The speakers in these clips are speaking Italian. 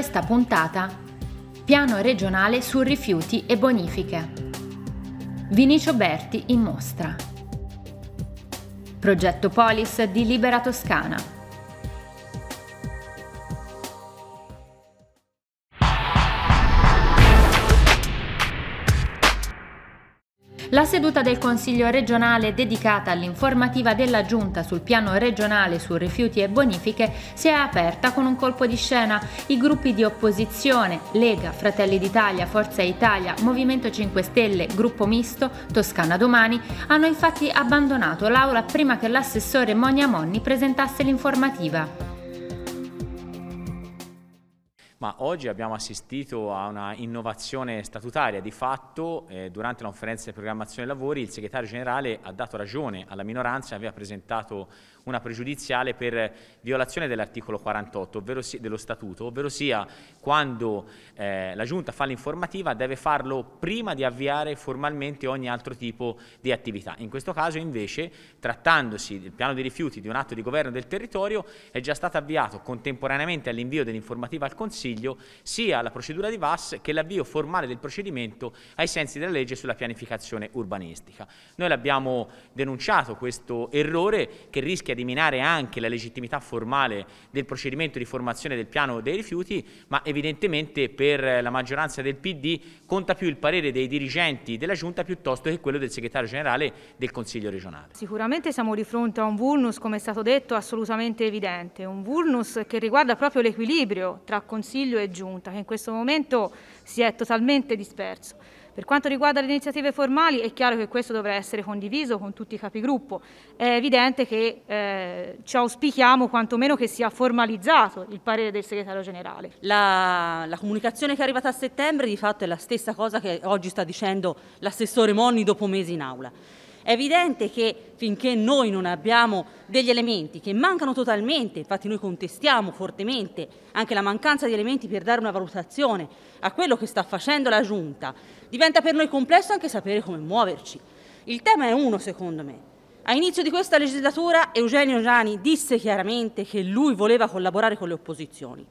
questa puntata Piano regionale su rifiuti e bonifiche. Vinicio Berti in mostra. Progetto Polis di Libera Toscana. La seduta del Consiglio regionale dedicata all'informativa della Giunta sul piano regionale su rifiuti e bonifiche si è aperta con un colpo di scena. I gruppi di opposizione, Lega, Fratelli d'Italia, Forza Italia, Movimento 5 Stelle, Gruppo Misto, Toscana Domani, hanno infatti abbandonato l'aula prima che l'assessore Monia Monni presentasse l'informativa ma oggi abbiamo assistito a una innovazione statutaria. Di fatto, eh, durante la conferenza di programmazione dei lavori, il segretario generale ha dato ragione alla minoranza e aveva presentato una pregiudiziale per violazione dell'articolo 48 ovvero si, dello statuto, ovvero sia quando eh, la giunta fa l'informativa deve farlo prima di avviare formalmente ogni altro tipo di attività. In questo caso invece, trattandosi del piano dei rifiuti di un atto di governo del territorio, è già stato avviato contemporaneamente all'invio dell'informativa al Consiglio sia la procedura di VAS che l'avvio formale del procedimento ai sensi della legge sulla pianificazione urbanistica. Noi l'abbiamo denunciato questo errore che rischia di minare anche la legittimità formale del procedimento di formazione del piano dei rifiuti, ma evidentemente per la maggioranza del PD conta più il parere dei dirigenti della Giunta piuttosto che quello del segretario generale del Consiglio regionale. Sicuramente siamo di fronte a un vulnus, come è stato detto, assolutamente evidente, un vulnus che riguarda proprio l'equilibrio tra Consiglio e Giunta, che in questo momento si è totalmente disperso. Per quanto riguarda le iniziative formali è chiaro che questo dovrà essere condiviso con tutti i capigruppo. È evidente che eh, ci auspichiamo quantomeno che sia formalizzato il parere del segretario generale. La, la comunicazione che è arrivata a settembre di fatto è la stessa cosa che oggi sta dicendo l'assessore Monni dopo mesi in aula. È evidente che finché noi non abbiamo degli elementi che mancano totalmente, infatti noi contestiamo fortemente anche la mancanza di elementi per dare una valutazione a quello che sta facendo la Giunta, diventa per noi complesso anche sapere come muoverci. Il tema è uno secondo me. A inizio di questa legislatura Eugenio Giani disse chiaramente che lui voleva collaborare con le opposizioni.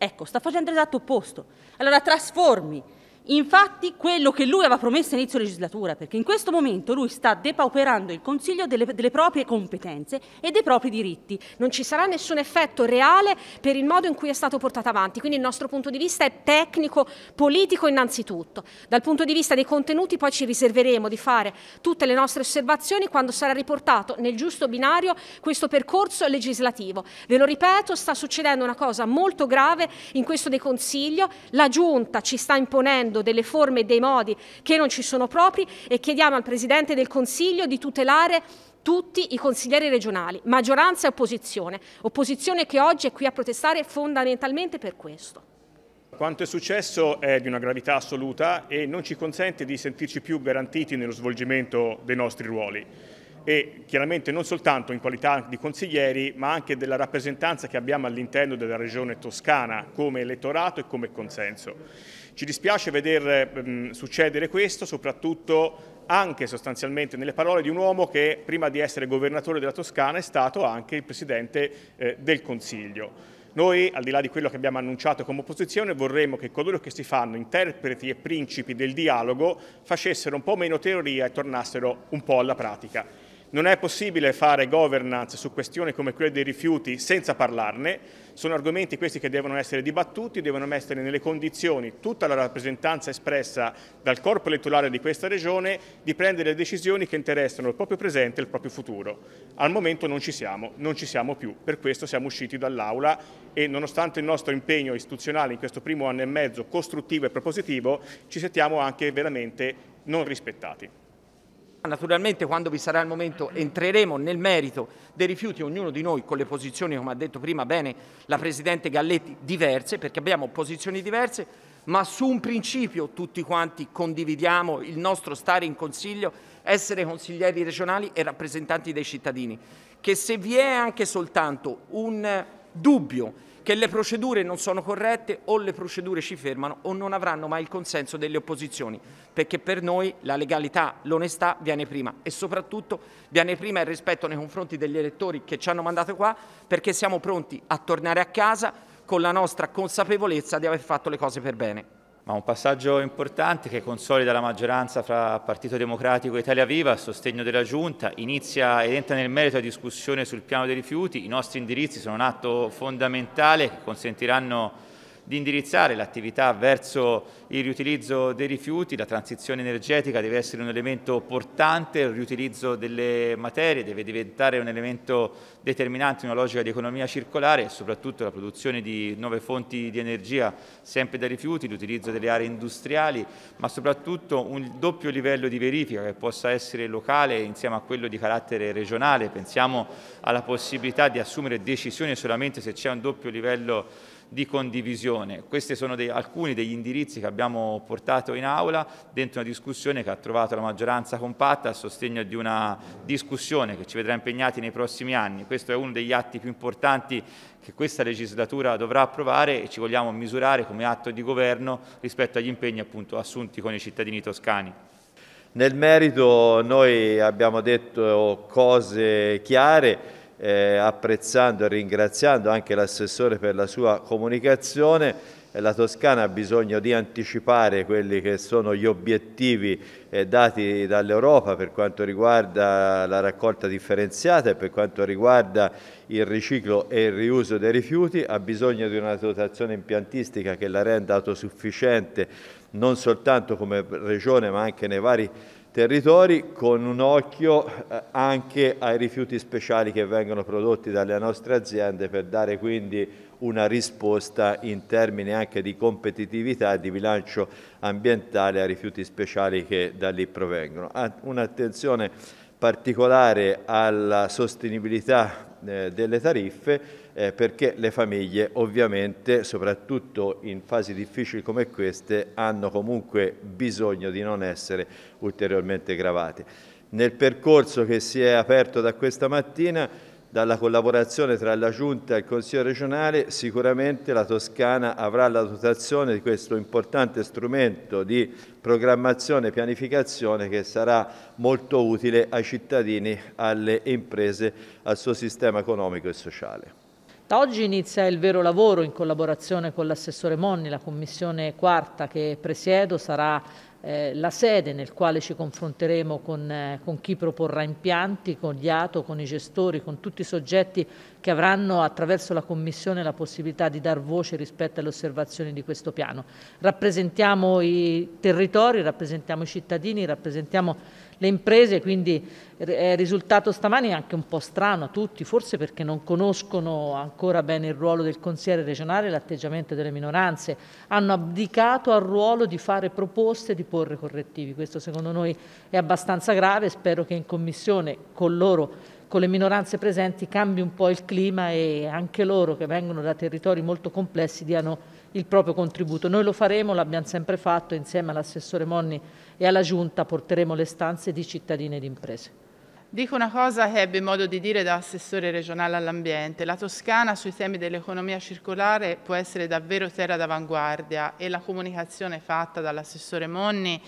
Ecco, sta facendo l'esatto opposto. Allora trasformi infatti quello che lui aveva promesso a inizio legislatura, perché in questo momento lui sta depauperando il Consiglio delle, delle, proprie competenze e dei propri diritti. Non ci sarà nessun effetto reale per il modo in cui è stato portato avanti, quindi il nostro punto di vista è tecnico, politico innanzitutto. Dal punto di vista dei contenuti poi ci riserveremo di fare tutte le nostre osservazioni quando sarà riportato nel giusto binario questo percorso legislativo. Ve lo ripeto, sta succedendo una cosa molto grave in questo dei Consiglio, la Giunta ci sta imponendo credo, delle forme e dei modi che non ci sono propri e chiediamo al Presidente del Consiglio di tutelare tutti i consiglieri regionali, maggioranza e opposizione, opposizione che oggi è qui a protestare fondamentalmente per questo. Quanto è successo è di una gravità assoluta e non ci consente di sentirci più garantiti nello svolgimento dei nostri ruoli e chiaramente non soltanto in qualità di consiglieri ma anche della rappresentanza che abbiamo all'interno della regione toscana come elettorato e come consenso. Ci dispiace veder ehm, succedere questo, soprattutto anche sostanzialmente nelle parole di un uomo che prima di essere governatore della Toscana è stato anche il Presidente eh, del Consiglio. Noi, al di là di quello che abbiamo annunciato come opposizione, vorremmo che coloro che si fanno interpreti e principi del dialogo facessero un po' meno teoria e tornassero un po' alla pratica. Non è possibile fare governance su questioni come quelle dei rifiuti senza parlarne, sono argomenti questi che devono essere dibattuti, devono mettere nelle condizioni tutta la rappresentanza espressa dal corpo elettorale di questa regione di prendere decisioni che interessano il proprio presente e il proprio futuro. Al momento non ci siamo, non ci siamo più, per questo siamo usciti dall'Aula e nonostante il nostro impegno istituzionale in questo primo anno e mezzo costruttivo e propositivo ci sentiamo anche veramente non rispettati. Naturalmente quando vi sarà il momento entreremo nel merito dei rifiuti, ognuno di noi con le posizioni, come ha detto prima bene la Presidente Galletti, diverse, perché abbiamo posizioni diverse, ma su un principio tutti quanti condividiamo il nostro stare in Consiglio, essere consiglieri regionali e rappresentanti dei cittadini, che se vi è anche soltanto un dubbio che le procedure non sono corrette o le procedure ci fermano o non avranno mai il consenso delle opposizioni, perché per noi la legalità, l'onestà viene prima e soprattutto viene prima il rispetto nei confronti degli elettori che ci hanno mandato qua, perché siamo pronti a tornare a casa con la nostra consapevolezza di aver fatto le cose per bene. Ma un passaggio importante che consolida la maggioranza fra Partito Democratico e Italia Viva a sostegno della Giunta, inizia ed entra nel merito la discussione sul piano dei rifiuti, i nostri indirizzi sono un atto fondamentale che consentiranno di indirizzare l'attività verso il riutilizzo dei rifiuti, la transizione energetica deve essere un elemento portante, il riutilizzo delle materie deve diventare un elemento determinante in una logica di economia circolare e soprattutto la produzione di nuove fonti di energia sempre da rifiuti, l'utilizzo delle aree industriali, ma soprattutto un doppio livello di verifica che possa essere locale insieme a quello di carattere regionale. Pensiamo alla possibilità di assumere decisioni solamente se c'è un doppio livello di di condivisione. Questi sono dei, alcuni degli indirizzi che abbiamo portato in aula dentro una discussione che ha trovato la maggioranza compatta a sostegno di una discussione che ci vedrà impegnati nei prossimi anni. Questo è uno degli atti più importanti che questa legislatura dovrà approvare e ci vogliamo misurare come atto di governo rispetto agli impegni appunto, assunti con i cittadini toscani. Nel merito noi abbiamo detto cose chiare, eh, apprezzando e ringraziando anche l'assessore per la sua comunicazione. Eh, la Toscana ha bisogno di anticipare quelli che sono gli obiettivi eh, dati dall'Europa per quanto riguarda la raccolta differenziata e per quanto riguarda il riciclo e il riuso dei rifiuti, ha bisogno di una dotazione impiantistica che la renda autosufficiente non soltanto come regione ma anche nei vari territori con un occhio eh, anche ai rifiuti speciali che vengono prodotti dalle nostre aziende per dare quindi una risposta in termini anche di competitività e di bilancio ambientale ai rifiuti speciali che da lì provengono. Un'attenzione particolare alla sostenibilità eh, delle tariffe eh, perché le famiglie ovviamente, soprattutto in fasi difficili come queste, hanno comunque bisogno di non essere ulteriormente gravate. Nel percorso che si è aperto da questa mattina, dalla collaborazione tra la Giunta e il Consiglio regionale, sicuramente la Toscana avrà la dotazione di questo importante strumento di programmazione e pianificazione che sarà molto utile ai cittadini, alle imprese, al suo sistema economico e sociale. Da oggi inizia il vero lavoro in collaborazione con l'assessore Monni, la commissione quarta che presiedo sarà eh, la sede nel quale ci confronteremo con, eh, con, chi proporrà impianti, con gli ATO, con i gestori, con tutti i soggetti che avranno attraverso la Commissione la possibilità di dar voce rispetto alle osservazioni di questo piano. Rappresentiamo i territori, rappresentiamo i cittadini, rappresentiamo le imprese quindi è risultato stamani anche un po' strano a tutti, forse perché non conoscono ancora bene il ruolo del consigliere regionale e l'atteggiamento delle minoranze, hanno abdicato al ruolo di fare proposte e di porre correttivi. Questo secondo noi è abbastanza grave, spero che in Commissione con loro con le minoranze presenti cambi un po' il clima e anche loro che vengono da territori molto complessi diano il proprio contributo. Noi lo faremo, l'abbiamo sempre fatto, insieme all'assessore Monni e alla Giunta porteremo le stanze di cittadini ed imprese. Dico una cosa che ebbe modo di dire da assessore regionale all'ambiente. La Toscana sui temi dell'economia circolare può essere davvero terra d'avanguardia e la comunicazione fatta dall'assessore Monni,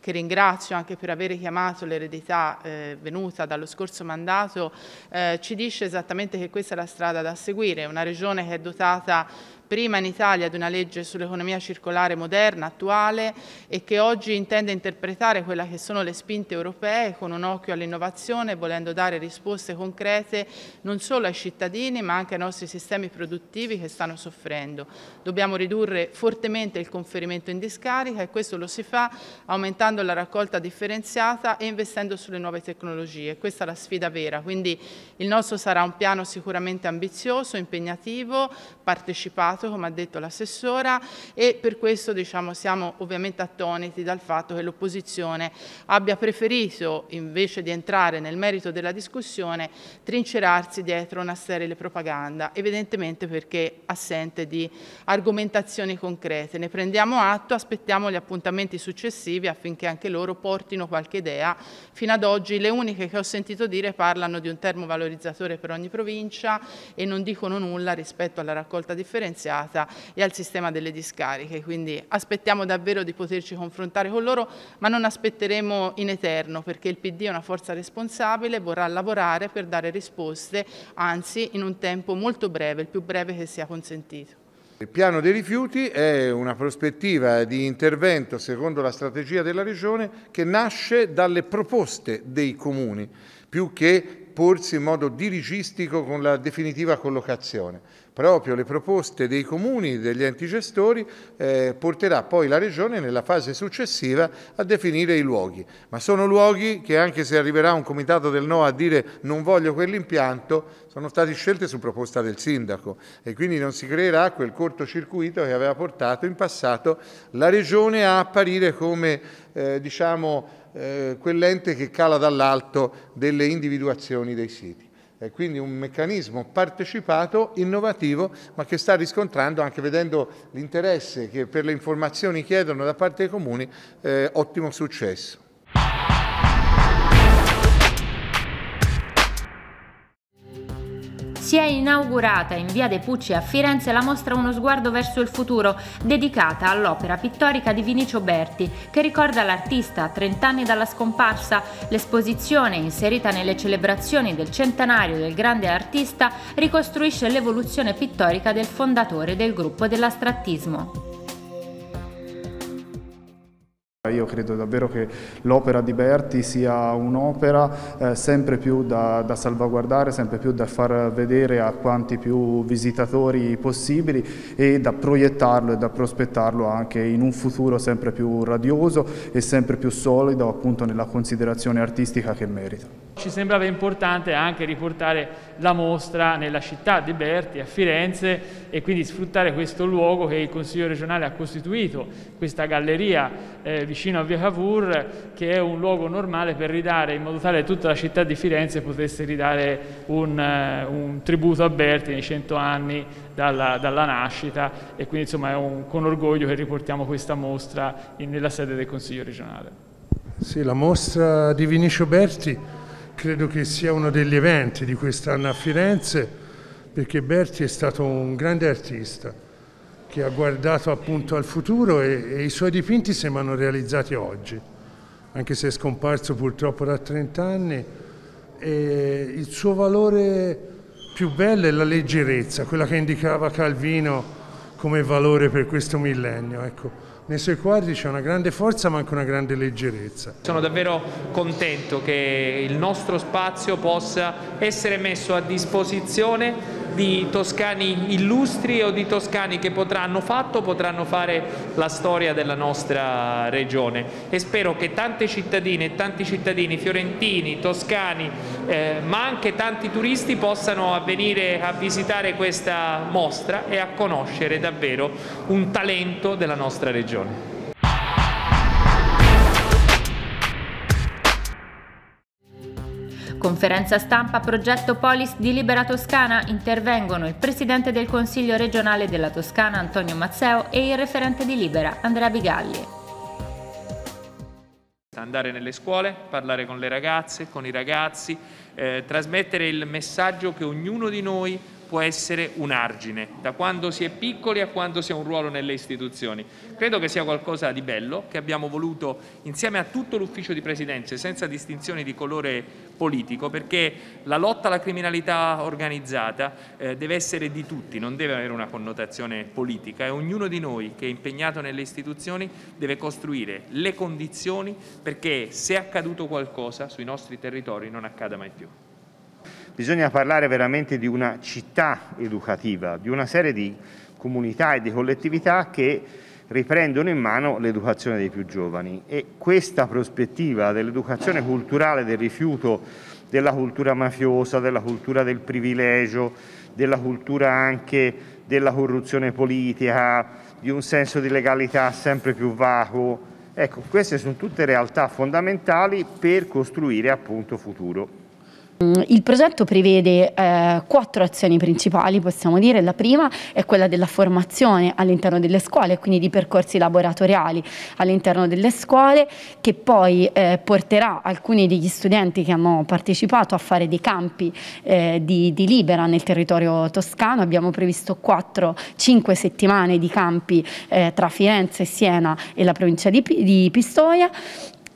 che ringrazio anche per aver chiamato l'eredità eh, venuta dallo scorso mandato, eh, ci dice esattamente che questa è la strada da seguire. Una regione che è dotata prima in Italia di una legge sull'economia circolare moderna, attuale e che oggi intende interpretare quelle che sono le spinte europee con un occhio all'innovazione, volendo dare risposte concrete non solo ai cittadini ma anche ai nostri sistemi produttivi che stanno soffrendo. Dobbiamo ridurre fortemente il conferimento in discarica e questo lo si fa aumentando la raccolta differenziata e investendo sulle nuove tecnologie. Questa è la sfida vera, quindi il nostro sarà un piano sicuramente ambizioso, impegnativo, partecipato stato, come ha detto l'assessora, e per questo diciamo, siamo ovviamente attoniti dal fatto che l'opposizione abbia preferito, invece di entrare nel merito della discussione, trincerarsi dietro una sterile propaganda, evidentemente perché assente di argomentazioni concrete. Ne prendiamo atto, aspettiamo gli appuntamenti successivi affinché anche loro portino qualche idea. Fino ad oggi le uniche che ho sentito dire parlano di un termovalorizzatore per ogni provincia e non dicono nulla rispetto alla raccolta differenziata differenziata e al sistema delle discariche, quindi aspettiamo davvero di poterci confrontare con loro, ma non aspetteremo in eterno perché il PD è una forza responsabile, vorrà lavorare per dare risposte, anzi in un tempo molto breve, il più breve che sia consentito. Il piano dei rifiuti è una prospettiva di intervento secondo la strategia della Regione che nasce dalle proposte dei comuni più che porsi in modo dirigistico con la definitiva collocazione. Proprio le proposte dei comuni e degli enti gestori eh, porterà poi la Regione nella fase successiva a definire i luoghi. Ma sono luoghi che anche se arriverà un comitato del no a dire non voglio quell'impianto, sono stati scelti su proposta del sindaco e quindi non si creerà quel cortocircuito che aveva portato in passato la Regione a apparire come eh, diciamo, eh, quell'ente che cala dall'alto delle individuazioni dei siti. È quindi un meccanismo partecipato, innovativo, ma che sta riscontrando, anche vedendo l'interesse che per le informazioni chiedono da parte dei comuni, eh, ottimo successo. si è inaugurata in via De Pucci a Firenze la mostra Uno sguardo verso il futuro, dedicata all'opera pittorica di Vinicio Berti, che ricorda l'artista a 30 anni dalla scomparsa. L'esposizione, inserita nelle celebrazioni del centenario del grande artista, ricostruisce l'evoluzione pittorica del fondatore del gruppo dell'astrattismo. io credo davvero che l'opera di Berti sia un'opera eh, sempre più da, da, salvaguardare, sempre più da far vedere a quanti più visitatori possibili e da proiettarlo e da prospettarlo anche in un futuro sempre più radioso e sempre più solido appunto nella considerazione artistica che merita. Ci sembrava importante anche riportare la mostra nella città di Berti, a Firenze, e quindi sfruttare questo luogo che il Consiglio regionale ha costituito, questa galleria eh, vicino a Via Cavour, che è un luogo normale per ridare, in modo tale che tutta la città di Firenze potesse ridare un, uh, un tributo a Berti nei cento anni dalla, dalla, nascita e quindi insomma è un, con orgoglio che riportiamo questa mostra in, nella sede del Consiglio regionale. Sì, la mostra di Vinicio Berti credo che sia uno degli eventi di quest'anno a Firenze perché Berti è stato un grande artista che ha guardato appunto al futuro e, e i suoi dipinti sembrano realizzati oggi, anche se è scomparso purtroppo da 30 anni e il suo valore più bello è la leggerezza, quella che indicava Calvino come valore per questo millennio. Ecco nei suoi quadri c'è una grande forza ma anche una grande leggerezza. Sono davvero contento che il nostro spazio possa essere messo a disposizione di toscani illustri o di toscani che potranno fatto, potranno fare la storia della nostra regione e spero che tante cittadine e tanti cittadini fiorentini, toscani, eh, ma anche tanti turisti possano venire a visitare questa mostra e a conoscere davvero un talento della nostra regione. Conferenza stampa Progetto Polis di Libera Toscana intervengono il Presidente del Consiglio regionale della Toscana Antonio Mazzeo e il referente di Libera Andrea Bigalli. Andare nelle scuole, parlare con le ragazze, con i ragazzi, eh, trasmettere il messaggio che ognuno di noi può essere un argine, da quando si è piccoli a quando si ha un ruolo nelle istituzioni. Credo che sia qualcosa di bello che abbiamo voluto insieme a tutto l'ufficio di presidenza, senza distinzioni di colore politico, perché la lotta alla criminalità organizzata eh, deve essere di tutti, non deve avere una connotazione politica e ognuno di noi che è impegnato nelle istituzioni deve costruire le condizioni perché se è accaduto qualcosa sui nostri territori non accada mai più bisogna parlare veramente di una città educativa, di una serie di comunità e di collettività che riprendono in mano l'educazione dei più giovani e questa prospettiva dell'educazione culturale del rifiuto della cultura mafiosa, della cultura del privilegio, della cultura anche della corruzione politica, di un senso di legalità sempre più vago. Ecco, queste sono tutte realtà fondamentali per costruire appunto futuro. Mm, il progetto prevede eh, quattro azioni principali, possiamo dire. La prima è quella della formazione all'interno delle scuole, quindi di percorsi laboratoriali all'interno delle scuole, che poi eh, porterà alcuni degli studenti che hanno partecipato a fare dei campi eh, di, di, libera nel territorio toscano. Abbiamo previsto 4-5 settimane di campi eh, tra Firenze, Siena e la provincia di, di Pistoia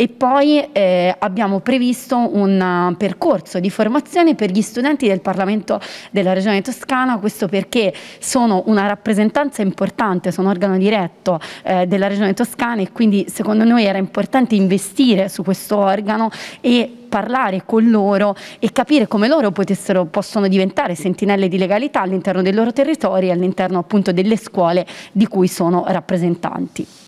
e poi eh, abbiamo previsto un uh, percorso di formazione per gli studenti del Parlamento della Regione Toscana, questo perché sono una rappresentanza importante, sono organo diretto eh, della Regione Toscana e quindi secondo noi era importante investire su questo organo e parlare con loro e capire come loro potessero, possono diventare sentinelle di legalità all'interno dei loro territori e all'interno appunto delle scuole di cui sono rappresentanti.